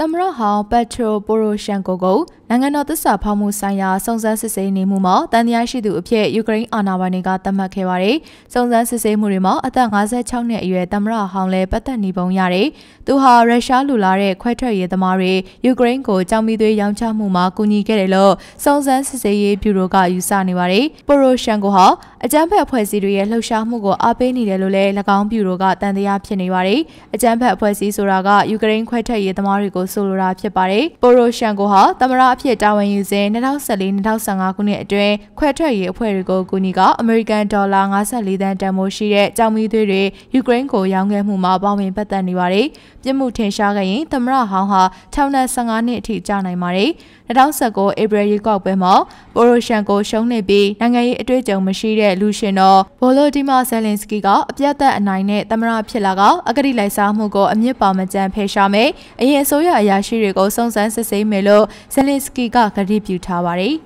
သမရဟောင်းပက်ထရိုပိုရိုရှန်ကိုကိုနိုင်ငံတော်သစ္စာဖောက်မှုဆိုင်ရာစုံစမ်းစစ်ဆေးနေမှုမှာတန်တရားရှိသူအဖြစ်ယူကရိန်းအာဏာပိုင်တွေကသတ်မှတ်ခဲ့ပါတယ်။စုံစမ်းစစ်ဆေးမှုတွေမှာအသက်56နှစ်အရွယ်သမရဟောင်းလည်းပတ်သက်နေပုံရတယ်။သူဟာရုရှားလူလာတဲ့ခွဲထွက်ရေးသမားတွေယူကရိန်းကိုကြောင်မီသွေးရောင်းချမှုမှာကူညီခဲ့တယ်လို့စုံစမ်းစစ်ဆေးရေးဗျူရိုကယူဆနေပါတယ်။ပိုရိုရှန်ကိုဟာအကြမ်းဖက်အဖွဲ့အစည်းတွေရဲ့လှုပ်ရှားမှုကိုအားပေးနေတယ်လို့လည်း၎င်းဗျူရိုကတန်တရားဖြစ်နေပါတယ်။အကြမ်းဖက်အဖွဲ့အစည်းဆိုတာကယူကရိန်းခွဲထွက်ရေးသမားတွေကိုဆိုလိုတာဖြစ်ပါတယ်။ပိုရိုရှန်ကိုဟာသမရအဖြစ်တာဝန်ယူစဉ်2014-2015ခုနှစ်အတွင်းခွဲထွက်ရေးအဖွဲ့တွေကိုကူညီကအမေရိကန်ဒေါ်လာ54သန်းတန်ဖိုးရှိတဲ့ကြောင်မီးသွေးတွေယူကရိန်းကိုရောင်းခဲ့မှုမှာပါဝင်ပတ်သက်နေပါတယ်။ပြစ်မှုထင်ရှားခဲ့ရင်သမရဟောင်းဟာ2015နှစ်အထိကြာနိုင်ပါတယ်။2019ဧပြီလကောက်ပွဲမှာပိုရိုရှန်ကိုရှုံးနိမ့်ပြီးနိုင်ငံရေးအတွေ့အကြုံမရှိတဲ့လူရှင်တော်ဗိုလိုဒီမာဇယ်လင်စကီကအပြတ်သက်အနိုင်နဲ့သမရဖြစ်လာကအဂတိလိုက်စားမှုကိုအမြင့်ပါမကြံဖယ်ရှားမယ်။အရင်အစိုးရအရာရှိတွေကိုစုံစမ်းစစ်ဆေးမယ်လို့ဇလင်စကီကကတိပြုထားပါတယ်။